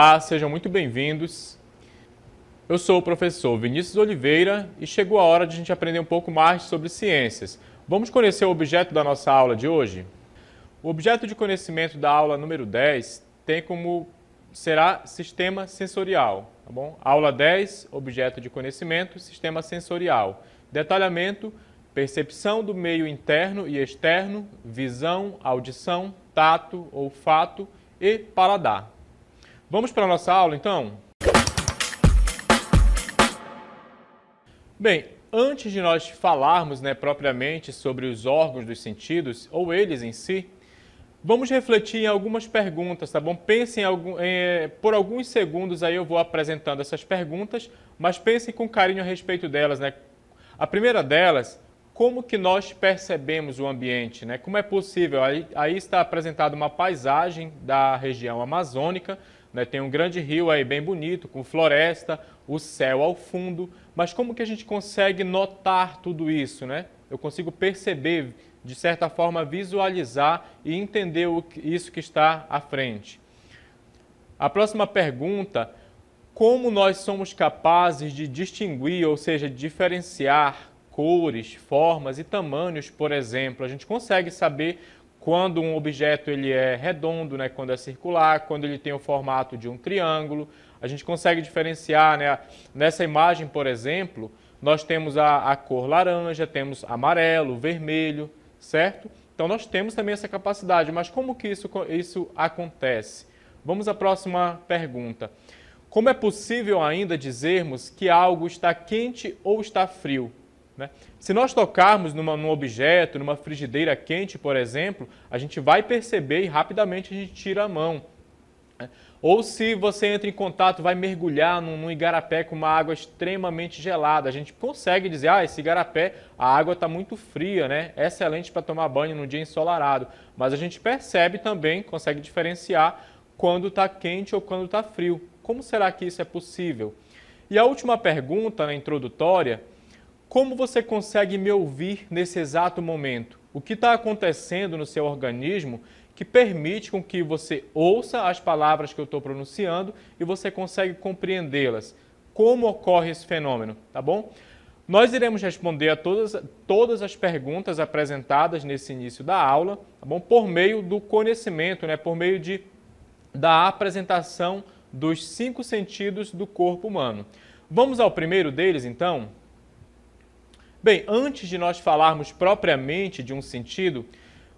Olá, sejam muito bem-vindos. Eu sou o professor Vinícius Oliveira e chegou a hora de a gente aprender um pouco mais sobre ciências. Vamos conhecer o objeto da nossa aula de hoje? O objeto de conhecimento da aula número 10 tem como será sistema sensorial, tá bom? Aula 10, objeto de conhecimento, sistema sensorial. Detalhamento, percepção do meio interno e externo, visão, audição, tato, olfato e paladar. Vamos para a nossa aula, então? Bem, antes de nós falarmos né, propriamente sobre os órgãos dos sentidos, ou eles em si, vamos refletir em algumas perguntas, tá bom? Pensem eh, por alguns segundos aí eu vou apresentando essas perguntas, mas pensem com carinho a respeito delas, né? A primeira delas, como que nós percebemos o ambiente, né? Como é possível? Aí, aí está apresentada uma paisagem da região amazônica, né? Tem um grande rio aí bem bonito, com floresta, o céu ao fundo, mas como que a gente consegue notar tudo isso, né? Eu consigo perceber, de certa forma, visualizar e entender isso que está à frente. A próxima pergunta, como nós somos capazes de distinguir, ou seja, diferenciar cores, formas e tamanhos, por exemplo? A gente consegue saber quando um objeto ele é redondo, né, quando é circular, quando ele tem o formato de um triângulo. A gente consegue diferenciar, né, nessa imagem, por exemplo, nós temos a, a cor laranja, temos amarelo, vermelho, certo? Então nós temos também essa capacidade, mas como que isso, isso acontece? Vamos à próxima pergunta. Como é possível ainda dizermos que algo está quente ou está frio? Né? Se nós tocarmos numa, num objeto, numa frigideira quente, por exemplo, a gente vai perceber e rapidamente a gente tira a mão. Né? Ou se você entra em contato, vai mergulhar num, num, igarapé com uma água extremamente gelada, a gente consegue dizer, ah, esse igarapé, a água está muito fria, né? É excelente para tomar banho num dia ensolarado. Mas a gente percebe também, consegue diferenciar quando está quente ou quando está frio. Como será que isso é possível? E a última pergunta na né, introdutória como você consegue me ouvir nesse exato momento? O que está acontecendo no seu organismo que permite com que você ouça as palavras que eu estou pronunciando e você consegue compreendê-las? Como ocorre esse fenômeno, tá bom? Nós iremos responder a todas, todas as perguntas apresentadas nesse início da aula, tá bom? Por meio do conhecimento, né? Por meio de, da apresentação dos cinco sentidos do corpo humano. Vamos ao primeiro deles, então? Bem, antes de nós falarmos propriamente de um sentido,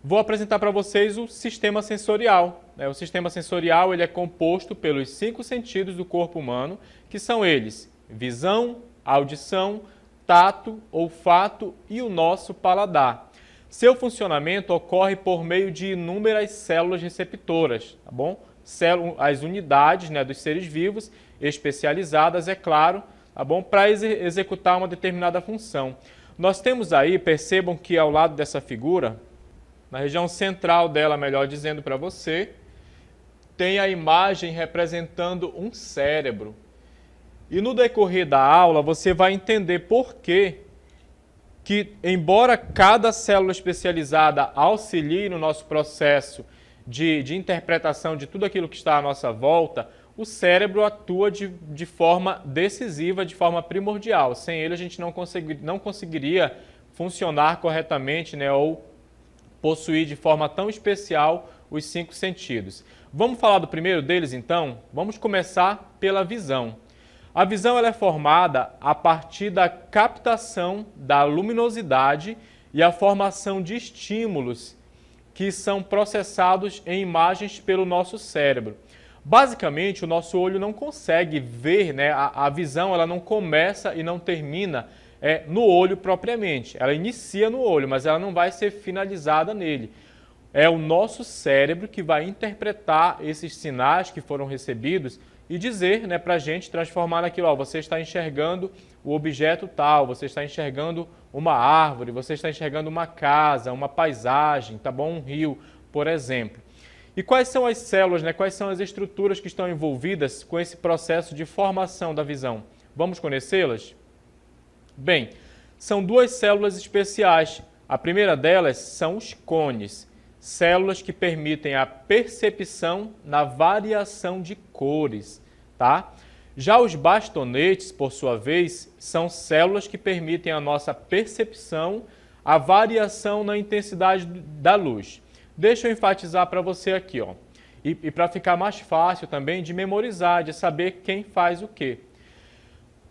vou apresentar para vocês o sistema sensorial. Né? O sistema sensorial ele é composto pelos cinco sentidos do corpo humano, que são eles visão, audição, tato, olfato e o nosso paladar. Seu funcionamento ocorre por meio de inúmeras células receptoras, tá bom? As unidades né, dos seres vivos, especializadas, é claro, tá bom? Para ex executar uma determinada função. Nós temos aí, percebam que ao lado dessa figura, na região central dela, melhor dizendo para você, tem a imagem representando um cérebro. E no decorrer da aula, você vai entender por que que, embora cada célula especializada auxilie no nosso processo de, de interpretação de tudo aquilo que está à nossa volta, o cérebro atua de, de forma decisiva, de forma primordial. Sem ele, a gente não, não conseguiria funcionar corretamente né, ou possuir de forma tão especial os cinco sentidos. Vamos falar do primeiro deles, então? Vamos começar pela visão. A visão ela é formada a partir da captação da luminosidade e a formação de estímulos que são processados em imagens pelo nosso cérebro. Basicamente, o nosso olho não consegue ver, né? a, a visão ela não começa e não termina é, no olho propriamente. Ela inicia no olho, mas ela não vai ser finalizada nele. É o nosso cérebro que vai interpretar esses sinais que foram recebidos e dizer né, para a gente transformar aquilo, ó, você está enxergando o objeto tal, você está enxergando uma árvore, você está enxergando uma casa, uma paisagem, tá bom? Um rio, por exemplo. E quais são as células, né? quais são as estruturas que estão envolvidas com esse processo de formação da visão? Vamos conhecê-las? Bem, são duas células especiais. A primeira delas são os cones, células que permitem a percepção na variação de cores, tá? Já os bastonetes, por sua vez, são células que permitem a nossa percepção, a variação na intensidade da luz. Deixa eu enfatizar para você aqui, ó. E, e para ficar mais fácil também de memorizar, de saber quem faz o quê.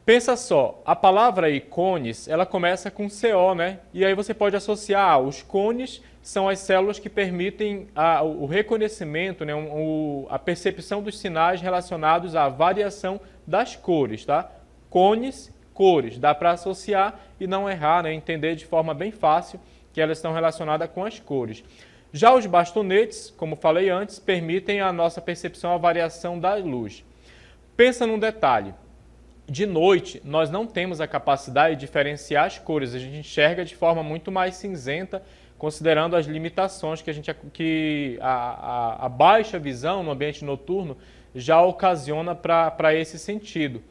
Pensa só, a palavra aí, cones, ela começa com CO, né? E aí você pode associar, ah, os cones são as células que permitem a, ah, o reconhecimento, né? Um, o, a percepção dos sinais relacionados à variação das cores, tá? Cones, cores, dá para associar e não errar, né? Entender de forma bem fácil que elas estão relacionadas com as cores. Já os bastonetes, como falei antes, permitem a nossa percepção a variação da luz. Pensa num detalhe. De noite, nós não temos a capacidade de diferenciar as cores, a gente enxerga de forma muito mais cinzenta, considerando as limitações que a gente que a, a, a baixa visão no ambiente noturno já ocasiona para esse sentido.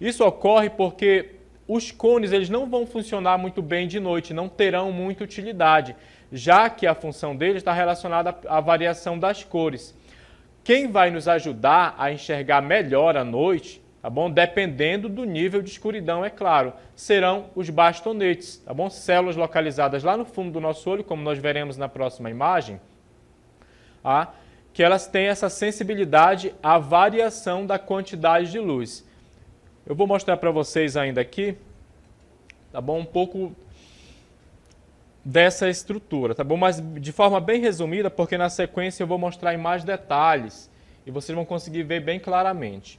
Isso ocorre porque os cones eles não vão funcionar muito bem de noite, não terão muita utilidade já que a função dele está relacionada à variação das cores. Quem vai nos ajudar a enxergar melhor à noite, tá bom? Dependendo do nível de escuridão, é claro, serão os bastonetes, tá bom? Células localizadas lá no fundo do nosso olho, como nós veremos na próxima imagem, ah, que elas têm essa sensibilidade à variação da quantidade de luz. Eu vou mostrar para vocês ainda aqui, tá bom? Um pouco dessa estrutura, tá bom? Mas de forma bem resumida, porque na sequência eu vou mostrar em mais detalhes e vocês vão conseguir ver bem claramente.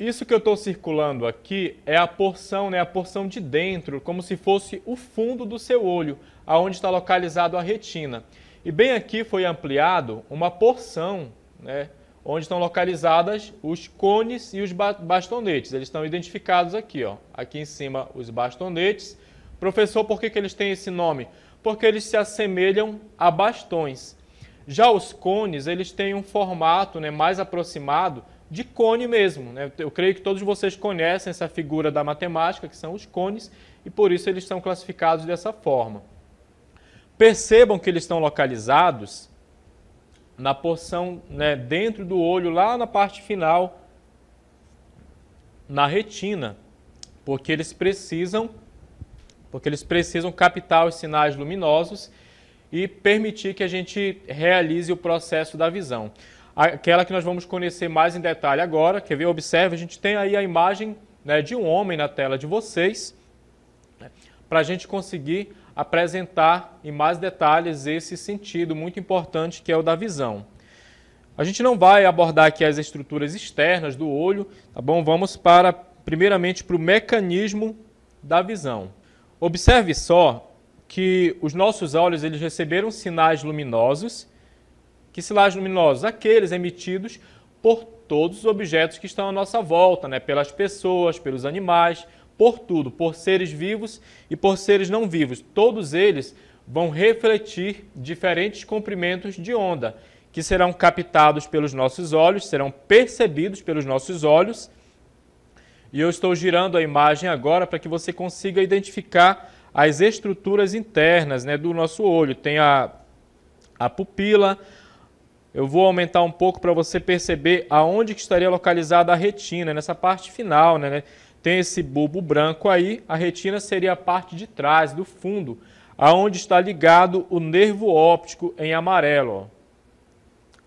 Isso que eu estou circulando aqui é a porção, né, a porção de dentro, como se fosse o fundo do seu olho, aonde está localizado a retina. E bem aqui foi ampliado uma porção, né, onde estão localizadas os cones e os bastonetes. Eles estão identificados aqui, ó. Aqui em cima os bastonetes Professor, por que, que eles têm esse nome? Porque eles se assemelham a bastões. Já os cones, eles têm um formato né, mais aproximado de cone mesmo. Né? Eu creio que todos vocês conhecem essa figura da matemática, que são os cones, e por isso eles são classificados dessa forma. Percebam que eles estão localizados na porção né, dentro do olho, lá na parte final, na retina, porque eles precisam porque eles precisam captar os sinais luminosos e permitir que a gente realize o processo da visão. Aquela que nós vamos conhecer mais em detalhe agora, quer ver? Observe, a gente tem aí a imagem né, de um homem na tela de vocês, né, para a gente conseguir apresentar em mais detalhes esse sentido muito importante que é o da visão. A gente não vai abordar aqui as estruturas externas do olho, tá bom? Vamos para, primeiramente, para o mecanismo da visão. Observe só que os nossos olhos eles receberam sinais luminosos. Que sinais luminosos? Aqueles emitidos por todos os objetos que estão à nossa volta, né? pelas pessoas, pelos animais, por tudo, por seres vivos e por seres não vivos. Todos eles vão refletir diferentes comprimentos de onda, que serão captados pelos nossos olhos, serão percebidos pelos nossos olhos e eu estou girando a imagem agora para que você consiga identificar as estruturas internas né, do nosso olho. Tem a, a pupila. Eu vou aumentar um pouco para você perceber aonde que estaria localizada a retina, nessa parte final. Né, né? Tem esse bulbo branco aí, a retina seria a parte de trás, do fundo, aonde está ligado o nervo óptico em amarelo. Ó.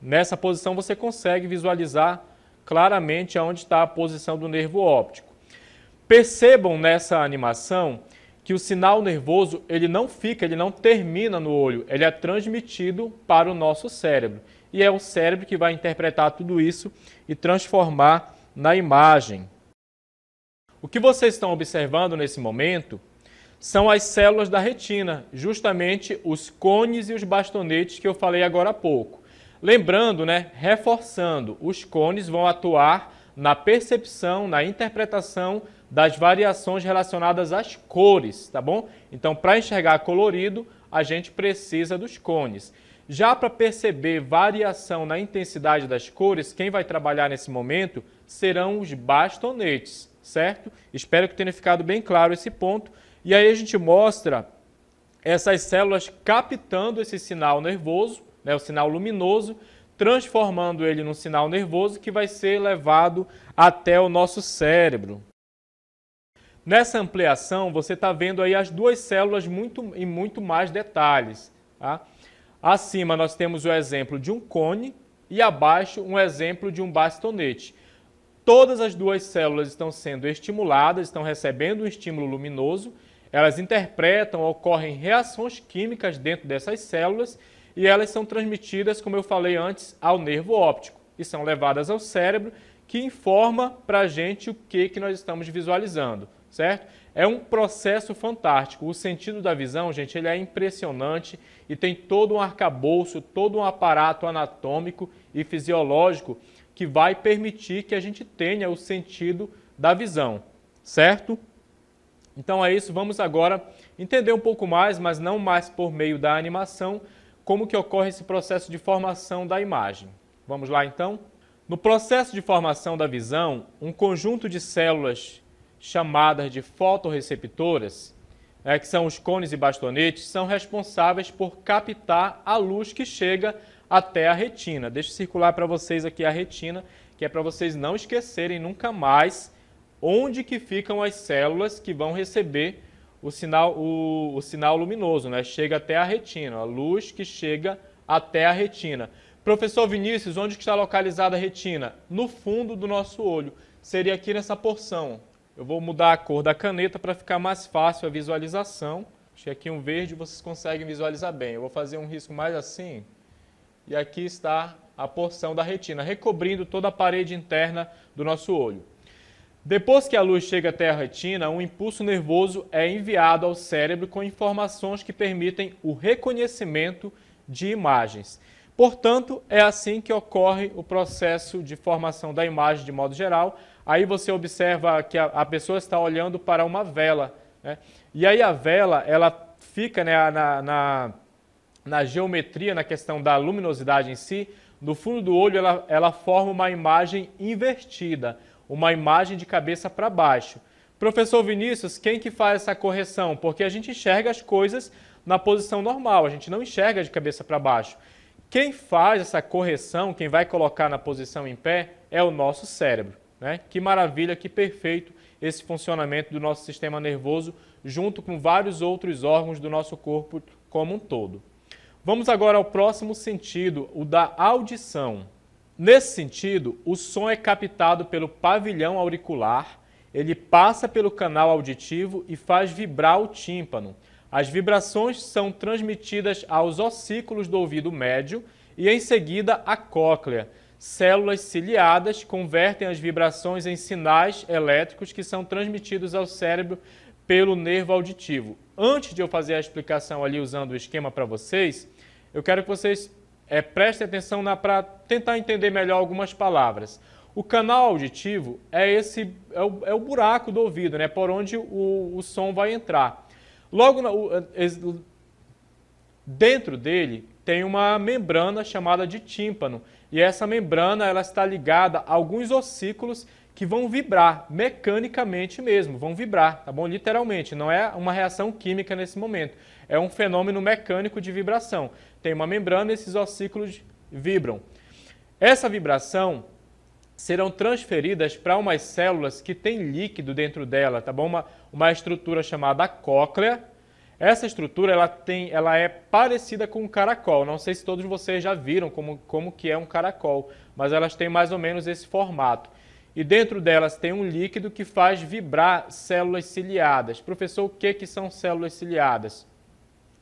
Nessa posição você consegue visualizar claramente aonde está a posição do nervo óptico. Percebam nessa animação que o sinal nervoso ele não fica, ele não termina no olho, ele é transmitido para o nosso cérebro. E é o cérebro que vai interpretar tudo isso e transformar na imagem. O que vocês estão observando nesse momento são as células da retina, justamente os cones e os bastonetes que eu falei agora há pouco. Lembrando, né, reforçando, os cones vão atuar na percepção, na interpretação das variações relacionadas às cores, tá bom? Então, para enxergar colorido, a gente precisa dos cones. Já para perceber variação na intensidade das cores, quem vai trabalhar nesse momento serão os bastonetes, certo? Espero que tenha ficado bem claro esse ponto. E aí a gente mostra essas células captando esse sinal nervoso né, o sinal luminoso, transformando ele num sinal nervoso que vai ser levado até o nosso cérebro. Nessa ampliação, você está vendo aí as duas células muito, em muito mais detalhes. Tá? Acima nós temos o exemplo de um cone e abaixo um exemplo de um bastonete. Todas as duas células estão sendo estimuladas, estão recebendo um estímulo luminoso, elas interpretam, ocorrem reações químicas dentro dessas células e elas são transmitidas, como eu falei antes, ao nervo óptico e são levadas ao cérebro, que informa para a gente o que, que nós estamos visualizando, certo? É um processo fantástico. O sentido da visão, gente, ele é impressionante e tem todo um arcabouço, todo um aparato anatômico e fisiológico que vai permitir que a gente tenha o sentido da visão, certo? Então é isso, vamos agora entender um pouco mais, mas não mais por meio da animação, como que ocorre esse processo de formação da imagem. Vamos lá então? No processo de formação da visão, um conjunto de células chamadas de fotorreceptoras, é, que são os cones e bastonetes, são responsáveis por captar a luz que chega até a retina. Deixa eu circular para vocês aqui a retina, que é para vocês não esquecerem nunca mais onde que ficam as células que vão receber o sinal, o, o sinal luminoso, né? Chega até a retina, a luz que chega até a retina. Professor Vinícius, onde está localizada a retina? No fundo do nosso olho. Seria aqui nessa porção. Eu vou mudar a cor da caneta para ficar mais fácil a visualização. Achei aqui um verde, vocês conseguem visualizar bem. Eu vou fazer um risco mais assim. E aqui está a porção da retina, recobrindo toda a parede interna do nosso olho. Depois que a luz chega até a retina, um impulso nervoso é enviado ao cérebro com informações que permitem o reconhecimento de imagens. Portanto, é assim que ocorre o processo de formação da imagem de modo geral. Aí você observa que a, pessoa está olhando para uma vela. Né? E aí a vela, ela fica né, na, na, na geometria, na questão da luminosidade em si, no fundo do olho ela, ela forma uma imagem invertida uma imagem de cabeça para baixo. Professor Vinícius, quem que faz essa correção? Porque a gente enxerga as coisas na posição normal, a gente não enxerga de cabeça para baixo. Quem faz essa correção, quem vai colocar na posição em pé, é o nosso cérebro. Né? Que maravilha, que perfeito esse funcionamento do nosso sistema nervoso, junto com vários outros órgãos do nosso corpo como um todo. Vamos agora ao próximo sentido, o da audição. Nesse sentido, o som é captado pelo pavilhão auricular, ele passa pelo canal auditivo e faz vibrar o tímpano. As vibrações são transmitidas aos ossículos do ouvido médio e, em seguida, à cóclea. Células ciliadas convertem as vibrações em sinais elétricos que são transmitidos ao cérebro pelo nervo auditivo. Antes de eu fazer a explicação ali usando o esquema para vocês, eu quero que vocês é, atenção para tentar entender melhor algumas palavras. O canal auditivo é esse é o, é o buraco do ouvido, né? Por onde o, o som vai entrar. Logo na, o, é, dentro dele tem uma membrana chamada de tímpano e essa membrana ela está ligada a alguns ossículos que vão vibrar mecanicamente mesmo, vão vibrar, tá bom? Literalmente, não é uma reação química nesse momento é um fenômeno mecânico de vibração. Tem uma membrana e esses ossículos vibram. Essa vibração serão transferidas para umas células que têm líquido dentro dela, tá bom? Uma, uma estrutura chamada cóclea. Essa estrutura ela tem, ela é parecida com um caracol. Não sei se todos vocês já viram como, como que é um caracol, mas elas têm mais ou menos esse formato. E dentro delas tem um líquido que faz vibrar células ciliadas. Professor, o que, que são células ciliadas?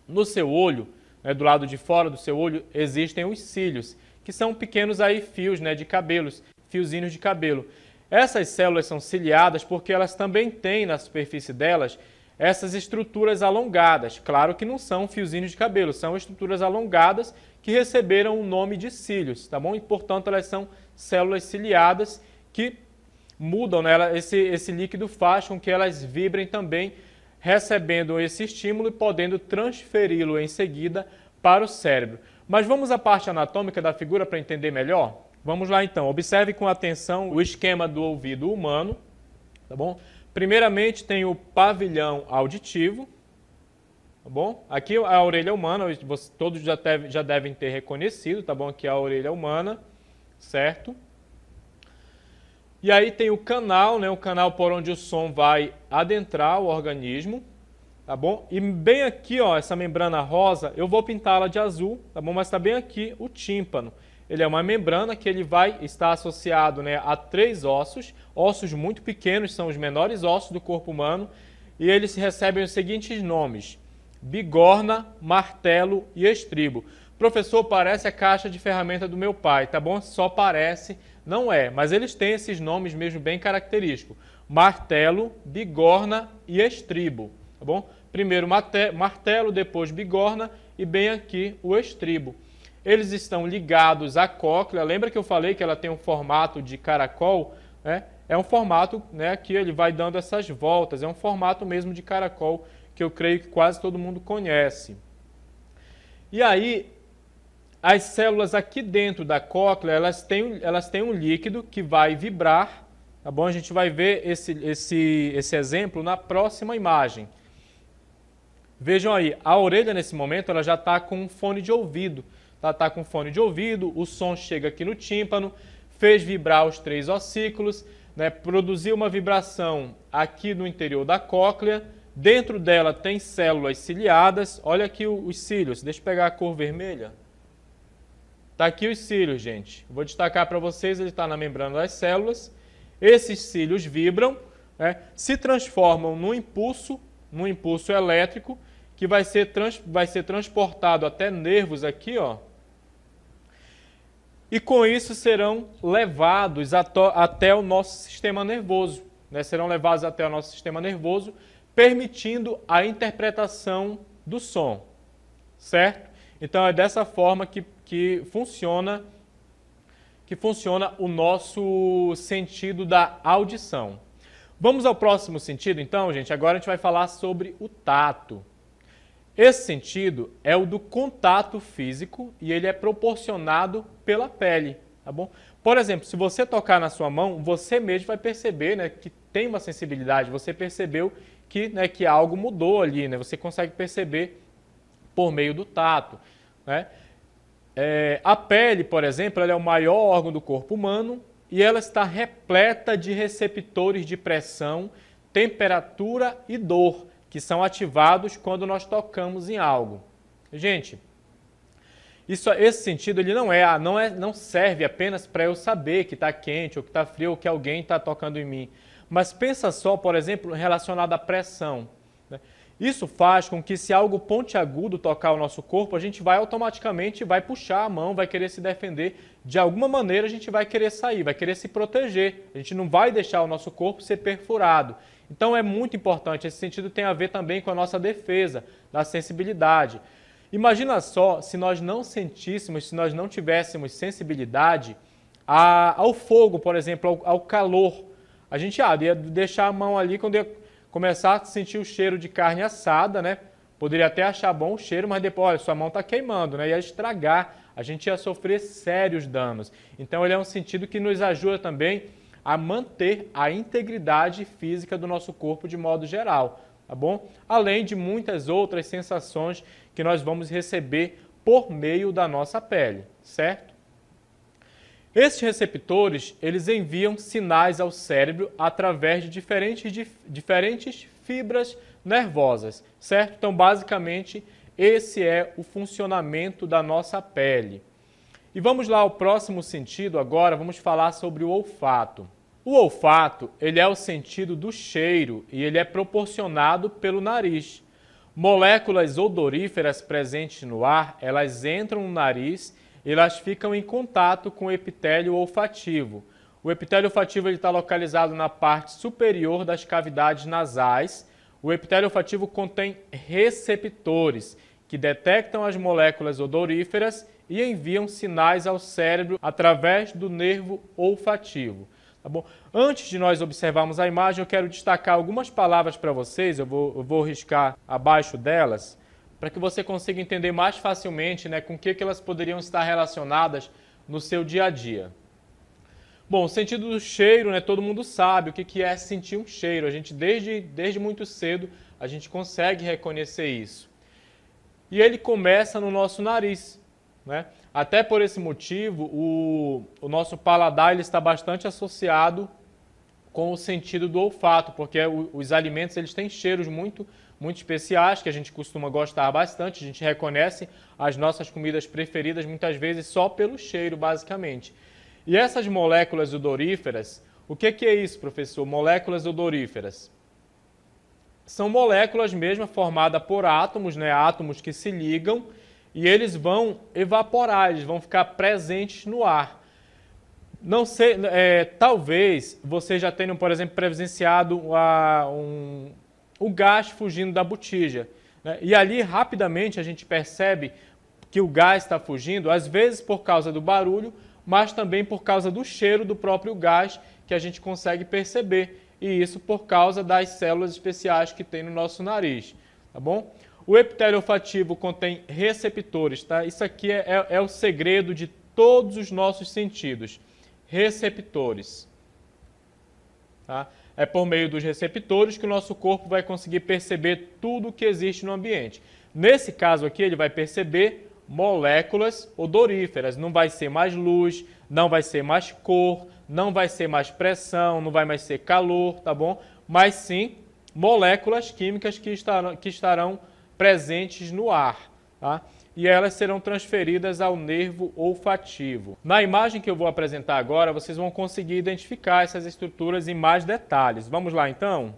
No seu olho, né, do lado de fora do seu olho, existem os cílios, que são pequenos aí fios né, de cabelos, fiozinhos de cabelo. Essas células são ciliadas porque elas também têm na superfície delas essas estruturas alongadas. Claro que não são fiozinhos de cabelo, são estruturas alongadas que receberam o nome de cílios, tá bom? E, portanto, elas são células ciliadas que mudam, né? esse, esse líquido faz com que elas vibrem também recebendo esse estímulo e podendo transferi-lo em seguida para o cérebro. Mas vamos à parte anatômica da figura para entender melhor? Vamos lá então. Observe com atenção o esquema do ouvido humano, tá bom? Primeiramente tem o pavilhão auditivo, tá bom? Aqui é a orelha humana, todos já, já devem ter reconhecido, tá bom? Aqui é a orelha humana, certo? E aí tem o canal, né, o canal por onde o som vai adentrar o organismo, tá bom? E bem aqui, ó, essa membrana rosa, eu vou pintá-la de azul, tá bom? Mas está bem aqui o tímpano. Ele é uma membrana que ele vai estar associado né, a três ossos, ossos muito pequenos, são os menores ossos do corpo humano, e eles recebem os seguintes nomes, bigorna, martelo e estribo. Professor, parece a caixa de ferramenta do meu pai, tá bom? Só parece, não é, mas eles têm esses nomes mesmo bem característicos. Martelo, bigorna e estribo, tá bom? Primeiro martelo, depois bigorna e bem aqui o estribo. Eles estão ligados à cóclea. Lembra que eu falei que ela tem um formato de caracol? Né? É um formato né, que ele vai dando essas voltas. É um formato mesmo de caracol que eu creio que quase todo mundo conhece. E aí, as células aqui dentro da cóclea, elas têm, elas têm um líquido que vai vibrar, tá bom? A gente vai ver esse, esse, esse exemplo na próxima imagem. Vejam aí, a orelha nesse momento ela já está com um fone de ouvido. Ela está com um fone de ouvido, o som chega aqui no tímpano, fez vibrar os três ossículos, né, produziu uma vibração aqui no interior da cóclea, dentro dela tem células ciliadas, olha aqui os cílios, deixa eu pegar a cor vermelha, Está aqui os cílios, gente. Vou destacar para vocês, ele está na membrana das células. Esses cílios vibram, né, se transformam num impulso, num impulso elétrico, que vai ser, trans, vai ser transportado até nervos aqui, ó. E com isso serão levados até o nosso sistema nervoso. Né, serão levados até o nosso sistema nervoso, permitindo a interpretação do som, certo? Então é dessa forma que que funciona que funciona o nosso sentido da audição. Vamos ao próximo sentido, então, gente. Agora a gente vai falar sobre o tato. Esse sentido é o do contato físico e ele é proporcionado pela pele, tá bom? Por exemplo, se você tocar na sua mão, você mesmo vai perceber, né, que tem uma sensibilidade. Você percebeu que, né, que algo mudou ali, né? Você consegue perceber por meio do tato, né? É, a pele, por exemplo, é o maior órgão do corpo humano e ela está repleta de receptores de pressão, temperatura e dor, que são ativados quando nós tocamos em algo. Gente, isso, esse sentido ele não é, ah, não é, não serve apenas para eu saber que está quente ou que está frio ou que alguém está tocando em mim. Mas pensa só, por exemplo, relacionado à pressão. Isso faz com que se algo pontiagudo tocar o nosso corpo, a gente vai automaticamente vai puxar a mão, vai querer se defender. De alguma maneira a gente vai querer sair, vai querer se proteger. A gente não vai deixar o nosso corpo ser perfurado. Então é muito importante, esse sentido tem a ver também com a nossa defesa, da sensibilidade. Imagina só se nós não sentíssemos, se nós não tivéssemos sensibilidade ao fogo, por exemplo, ao, calor. A gente ah, ia deixar a mão ali quando ia começar a sentir o cheiro de carne assada, né? Poderia até achar bom o cheiro, mas depois, olha, sua mão está queimando, né? Ia estragar, a gente ia sofrer sérios danos. Então, ele é um sentido que nos ajuda também a manter a integridade física do nosso corpo de modo geral, tá bom? Além de muitas outras sensações que nós vamos receber por meio da nossa pele, certo? Esses receptores, eles enviam sinais ao cérebro através de diferentes, diferentes fibras nervosas, certo? Então, basicamente, esse é o funcionamento da nossa pele. E vamos lá ao próximo sentido agora, vamos falar sobre o olfato. O olfato, ele é o sentido do cheiro e ele é proporcionado pelo nariz. Moléculas odoríferas presentes no ar, elas entram no nariz elas ficam em contato com o epitélio olfativo. O epitélio olfativo está localizado na parte superior das cavidades nasais. O epitélio olfativo contém receptores que detectam as moléculas odoríferas e enviam sinais ao cérebro através do nervo olfativo. Tá bom? Antes de nós observarmos a imagem, eu quero destacar algumas palavras para vocês, eu vou, eu vou riscar abaixo delas para que você consiga entender mais facilmente né, com o que, que elas poderiam estar relacionadas no seu dia a dia. Bom, o sentido do cheiro, né, todo mundo sabe o que, que é sentir um cheiro. A gente, desde, desde muito cedo, a gente consegue reconhecer isso. E ele começa no nosso nariz. Né? Até por esse motivo, o, o nosso paladar ele está bastante associado com o sentido do olfato, porque os alimentos eles têm cheiros muito muito especiais que a gente costuma gostar bastante, a gente reconhece as nossas comidas preferidas muitas vezes só pelo cheiro, basicamente. E essas moléculas odoríferas, o que, que é isso, professor? Moléculas odoríferas. São moléculas mesmo formadas por átomos, né? átomos que se ligam e eles vão evaporar, eles vão ficar presentes no ar. Não sei, é, talvez você já tenha, por exemplo, presenciado a, um, o gás fugindo da botija. Né? E ali, rapidamente, a gente percebe que o gás está fugindo, às vezes por causa do barulho, mas também por causa do cheiro do próprio gás que a gente consegue perceber. E isso por causa das células especiais que tem no nosso nariz, tá bom? O epitélio olfativo contém receptores, tá? Isso aqui é, é, é o segredo de todos os nossos sentidos receptores. Tá? É por meio dos receptores que o nosso corpo vai conseguir perceber tudo o que existe no ambiente. Nesse caso aqui, ele vai perceber moléculas odoríferas. Não vai ser mais luz, não vai ser mais cor, não vai ser mais pressão, não vai mais ser calor, tá bom? Mas sim moléculas químicas que estarão, que estarão presentes no ar. Tá? e elas serão transferidas ao nervo olfativo. Na imagem que eu vou apresentar agora, vocês vão conseguir identificar essas estruturas em mais detalhes. Vamos lá então?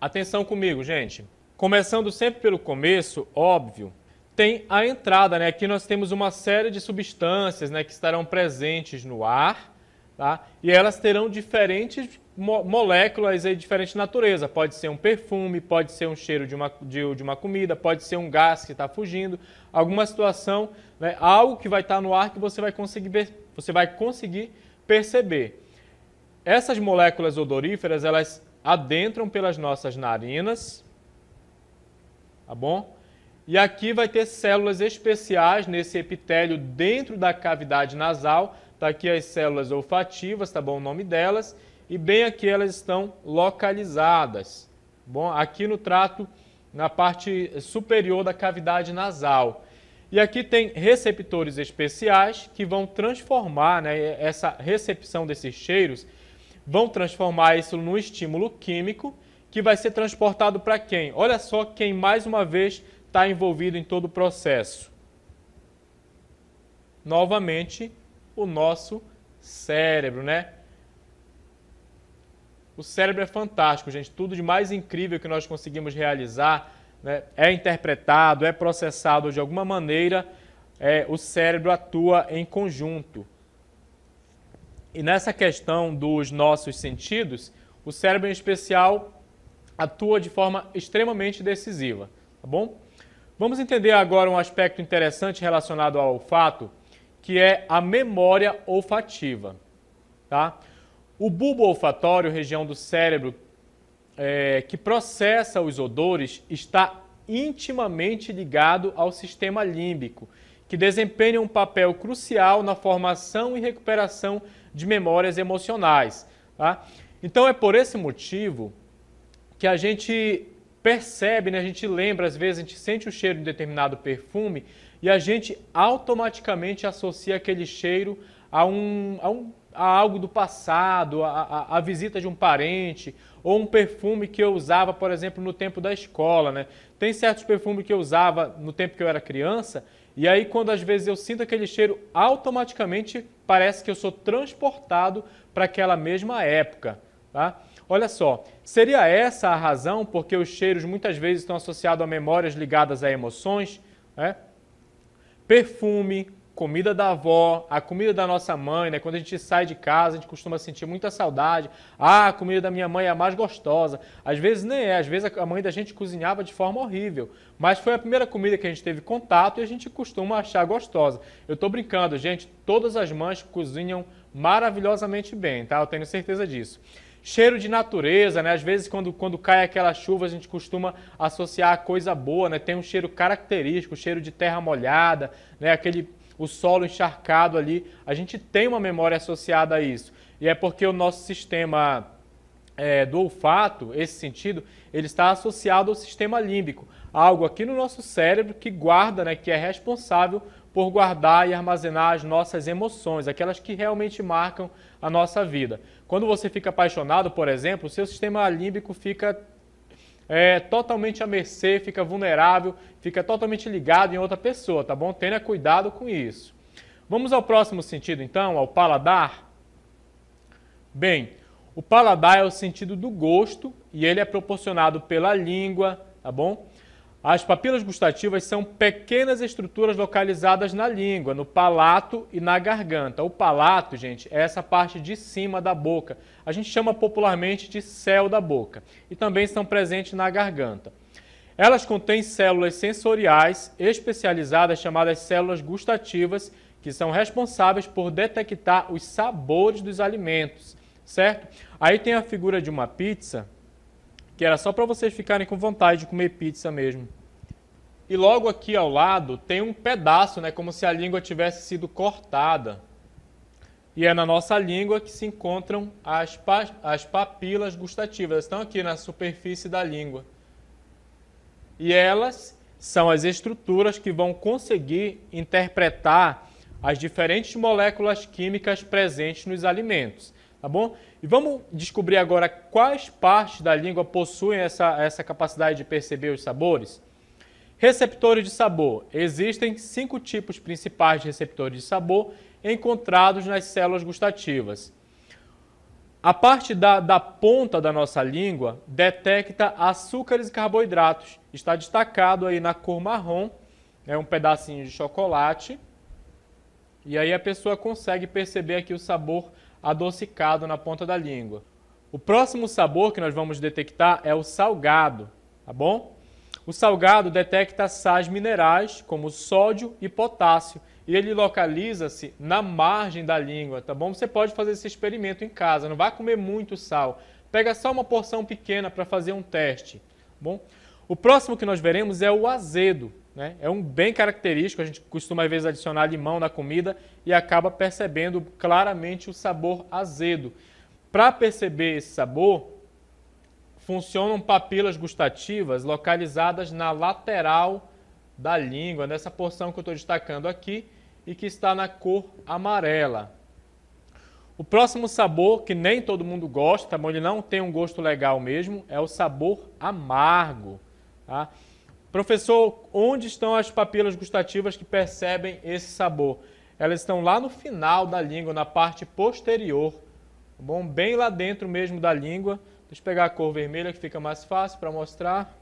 Atenção comigo, gente. Começando sempre pelo começo, óbvio, tem a entrada, né? Aqui nós temos uma série de substâncias, né, que estarão presentes no ar, tá? E elas terão diferentes mo moléculas de diferente natureza. Pode ser um perfume, pode ser um cheiro de uma, de, de uma comida, pode ser um gás que está fugindo, alguma situação, né, algo que vai estar tá no ar que você vai conseguir, você vai conseguir perceber. Essas moléculas odoríferas, elas adentram pelas nossas narinas, tá bom? E aqui vai ter células especiais nesse epitélio dentro da cavidade nasal, tá aqui as células olfativas, tá bom o nome delas, e bem aqui elas estão localizadas. Bom, aqui no trato, na parte superior da cavidade nasal. E aqui tem receptores especiais que vão transformar né, essa recepção desses cheiros, vão transformar isso num estímulo químico que vai ser transportado para quem? Olha só quem mais uma vez está envolvido em todo o processo. Novamente, o nosso cérebro, né? O cérebro é fantástico, gente. Tudo de mais incrível que nós conseguimos realizar né, é interpretado, é processado de alguma maneira. É, o cérebro atua em conjunto. E nessa questão dos nossos sentidos, o cérebro em especial atua de forma extremamente decisiva, tá bom? Vamos entender agora um aspecto interessante relacionado ao olfato, que é a memória olfativa, tá? O bulbo olfatório, região do cérebro é, que processa os odores, está intimamente ligado ao sistema límbico, que desempenha um papel crucial na formação e recuperação de memórias emocionais. Tá? Então é por esse motivo que a gente percebe, né? a gente lembra, às vezes a gente sente o cheiro de um determinado perfume e a gente automaticamente associa aquele cheiro a um, a um a algo do passado, a, a, a, visita de um parente, ou um perfume que eu usava, por exemplo, no tempo da escola, né? Tem certos perfumes que eu usava no tempo que eu era criança, e aí quando às vezes eu sinto aquele cheiro, automaticamente parece que eu sou transportado para aquela mesma época, tá? Olha só, seria essa a razão porque os cheiros muitas vezes estão associados a memórias ligadas a emoções, né? Perfume, comida da avó, a comida da nossa mãe, né? Quando a gente sai de casa, a gente costuma sentir muita saudade. Ah, a comida da minha mãe é a mais gostosa. Às vezes nem é, às vezes a mãe da gente cozinhava de forma horrível, mas foi a primeira comida que a gente teve contato e a gente costuma achar gostosa. Eu tô brincando, gente, todas as mães cozinham maravilhosamente bem, tá? Eu tenho certeza disso cheiro de natureza, né? Às vezes quando, quando cai aquela chuva, a gente costuma associar a coisa boa, né? Tem um cheiro característico, cheiro de terra molhada, né? Aquele o solo encharcado ali, a gente tem uma memória associada a isso. E é porque o nosso sistema é, do olfato, esse sentido, ele está associado ao sistema límbico, algo aqui no nosso cérebro que guarda, né, que é responsável por guardar e armazenar as nossas emoções, aquelas que realmente marcam a nossa vida. Quando você fica apaixonado, por exemplo, o seu sistema límbico fica é totalmente à mercê, fica vulnerável, fica totalmente ligado em outra pessoa, tá bom? Tenha cuidado com isso. Vamos ao próximo sentido, então, ao paladar. Bem, o paladar é o sentido do gosto e ele é proporcionado pela língua, tá bom? As papilas gustativas são pequenas estruturas localizadas na língua, no palato e na garganta. O palato, gente, é essa parte de cima da boca. A gente chama popularmente de céu da boca. E também são presentes na garganta. Elas contêm células sensoriais especializadas chamadas células gustativas, que são responsáveis por detectar os sabores dos alimentos, certo? Aí tem a figura de uma pizza que era só para vocês ficarem com vontade de comer pizza mesmo. E logo aqui ao lado tem um pedaço, né, como se a língua tivesse sido cortada. E é na nossa língua que se encontram as, pa as papilas gustativas. Estão aqui na superfície da língua. E elas são as estruturas que vão conseguir interpretar as diferentes moléculas químicas presentes nos alimentos tá bom? E vamos descobrir agora quais partes da língua possuem essa, essa capacidade de perceber os sabores? Receptores de sabor. Existem cinco tipos principais de receptores de sabor encontrados nas células gustativas. A parte da, da, ponta da nossa língua detecta açúcares e carboidratos. Está destacado aí na cor marrom, é um pedacinho de chocolate. E aí a pessoa consegue perceber aqui o sabor adocicado na ponta da língua. O próximo sabor que nós vamos detectar é o salgado, tá bom? O salgado detecta sais minerais como sódio e potássio e ele localiza-se na margem da língua, tá bom? Você pode fazer esse experimento em casa, não vá comer muito sal. Pega só uma porção pequena para fazer um teste, tá bom? O próximo que nós veremos é o azedo. Né? É um bem característico, a gente costuma às vezes adicionar limão na comida e acaba percebendo claramente o sabor azedo. Para perceber esse sabor, funcionam papilas gustativas localizadas na lateral da língua, nessa porção que eu estou destacando aqui e que está na cor amarela. O próximo sabor, que nem todo mundo gosta, bom? ele não tem um gosto legal mesmo, é o sabor amargo. Tá? Professor, onde estão as papilas gustativas que percebem esse sabor? Elas estão lá no final da língua, na parte posterior, bom? Bem lá dentro mesmo da língua. Deixa eu pegar a cor vermelha que fica mais fácil para mostrar.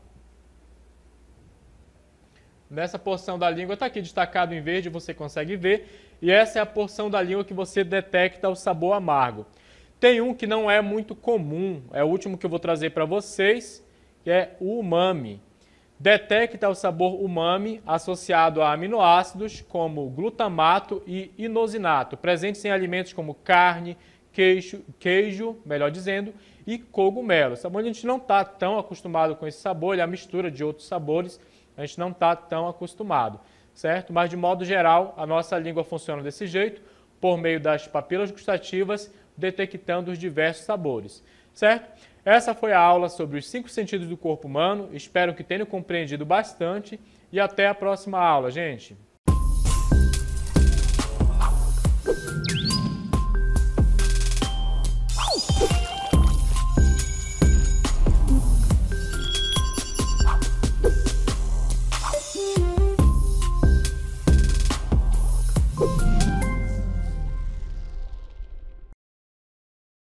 Nessa porção da língua, está aqui destacado em verde, você consegue ver. E essa é a porção da língua que você detecta o sabor amargo. Tem um que não é muito comum, é o último que eu vou trazer para vocês, que é o umami detecta o sabor umami associado a aminoácidos como glutamato e inosinato, presentes em alimentos como carne, queijo, queijo melhor dizendo, e cogumelo. O que a gente não está tão acostumado com esse sabor, ele é a mistura de outros sabores, a gente não está tão acostumado, certo? Mas de modo geral, a nossa língua funciona desse jeito, por meio das papilas gustativas, detectando os diversos sabores, certo? Essa foi a aula sobre os cinco sentidos do corpo humano. Espero que tenham compreendido bastante e até a próxima aula, gente.